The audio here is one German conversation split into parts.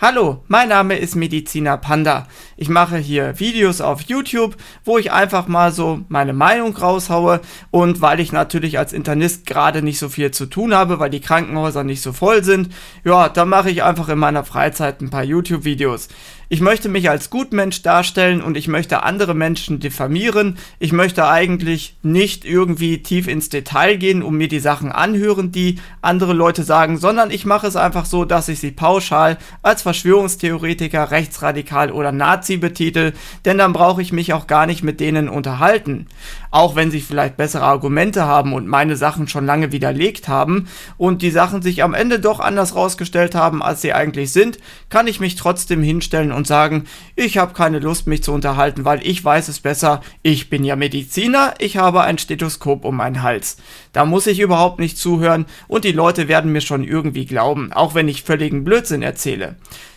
Hallo, mein Name ist Mediziner Panda. Ich mache hier Videos auf YouTube, wo ich einfach mal so meine Meinung raushaue und weil ich natürlich als Internist gerade nicht so viel zu tun habe, weil die Krankenhäuser nicht so voll sind, ja, da mache ich einfach in meiner Freizeit ein paar YouTube-Videos. Ich möchte mich als Gutmensch darstellen und ich möchte andere Menschen diffamieren. Ich möchte eigentlich nicht irgendwie tief ins Detail gehen und mir die Sachen anhören, die andere Leute sagen, sondern ich mache es einfach so, dass ich sie pauschal als Verschwörungstheoretiker, Rechtsradikal oder Nazi Nazi betitelt, denn dann brauche ich mich auch gar nicht mit denen unterhalten. Auch wenn sie vielleicht bessere Argumente haben und meine Sachen schon lange widerlegt haben und die Sachen sich am Ende doch anders rausgestellt haben, als sie eigentlich sind, kann ich mich trotzdem hinstellen und sagen, ich habe keine Lust, mich zu unterhalten, weil ich weiß es besser, ich bin ja Mediziner, ich habe ein Stethoskop um meinen Hals. Da muss ich überhaupt nicht zuhören und die Leute werden mir schon irgendwie glauben, auch wenn ich völligen Blödsinn erzähle.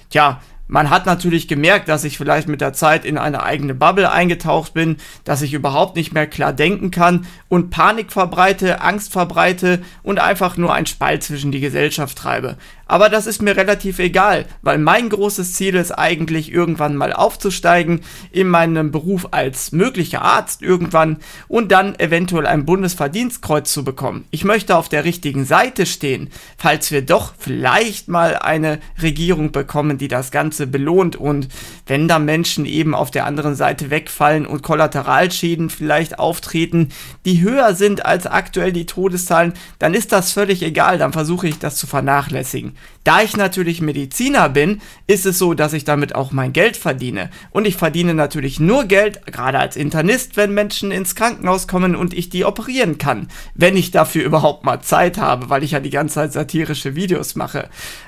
Tja, man hat natürlich gemerkt, dass ich vielleicht mit der Zeit in eine eigene Bubble eingetaucht bin, dass ich überhaupt nicht mehr klar denken kann und Panik verbreite, Angst verbreite und einfach nur einen Spalt zwischen die Gesellschaft treibe. Aber das ist mir relativ egal, weil mein großes Ziel ist eigentlich irgendwann mal aufzusteigen in meinem Beruf als möglicher Arzt irgendwann und dann eventuell ein Bundesverdienstkreuz zu bekommen. Ich möchte auf der richtigen Seite stehen, falls wir doch vielleicht mal eine Regierung bekommen, die das Ganze belohnt und wenn da Menschen eben auf der anderen Seite wegfallen und Kollateralschäden vielleicht auftreten, die höher sind als aktuell die Todeszahlen, dann ist das völlig egal, dann versuche ich das zu vernachlässigen. Da ich natürlich Mediziner bin, ist es so, dass ich damit auch mein Geld verdiene. Und ich verdiene natürlich nur Geld, gerade als Internist, wenn Menschen ins Krankenhaus kommen und ich die operieren kann. Wenn ich dafür überhaupt mal Zeit habe, weil ich ja die ganze Zeit satirische Videos mache.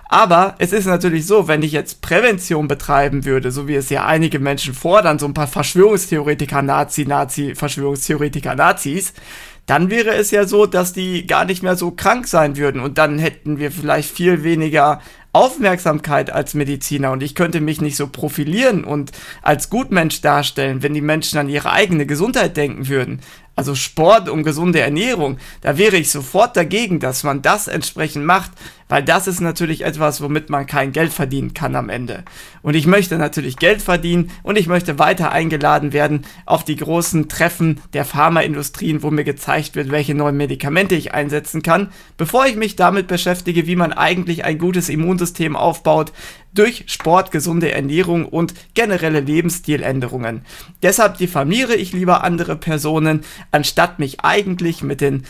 Aber es ist natürlich so, wenn ich jetzt Prävention betreiben würde, so wie wie es ja einige Menschen fordern, so ein paar Verschwörungstheoretiker, Nazi, Nazi, Verschwörungstheoretiker, Nazis, dann wäre es ja so, dass die gar nicht mehr so krank sein würden und dann hätten wir vielleicht viel weniger Aufmerksamkeit als Mediziner und ich könnte mich nicht so profilieren und als Gutmensch darstellen, wenn die Menschen an ihre eigene Gesundheit denken würden also Sport und gesunde Ernährung, da wäre ich sofort dagegen, dass man das entsprechend macht, weil das ist natürlich etwas, womit man kein Geld verdienen kann am Ende. Und ich möchte natürlich Geld verdienen und ich möchte weiter eingeladen werden auf die großen Treffen der Pharmaindustrien, wo mir gezeigt wird, welche neuen Medikamente ich einsetzen kann, bevor ich mich damit beschäftige, wie man eigentlich ein gutes Immunsystem aufbaut, durch Sport, gesunde Ernährung und generelle Lebensstiländerungen. Deshalb diffamiere ich lieber andere Personen, anstatt mich eigentlich mit den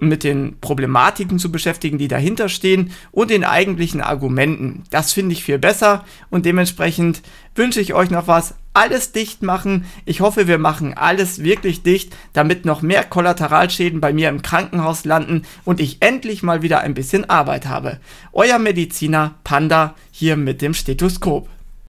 mit den Problematiken zu beschäftigen, die dahinter stehen und den eigentlichen Argumenten. Das finde ich viel besser und dementsprechend wünsche ich euch noch was. Alles dicht machen. Ich hoffe, wir machen alles wirklich dicht, damit noch mehr Kollateralschäden bei mir im Krankenhaus landen und ich endlich mal wieder ein bisschen Arbeit habe. Euer Mediziner Panda hier mit dem Stethoskop.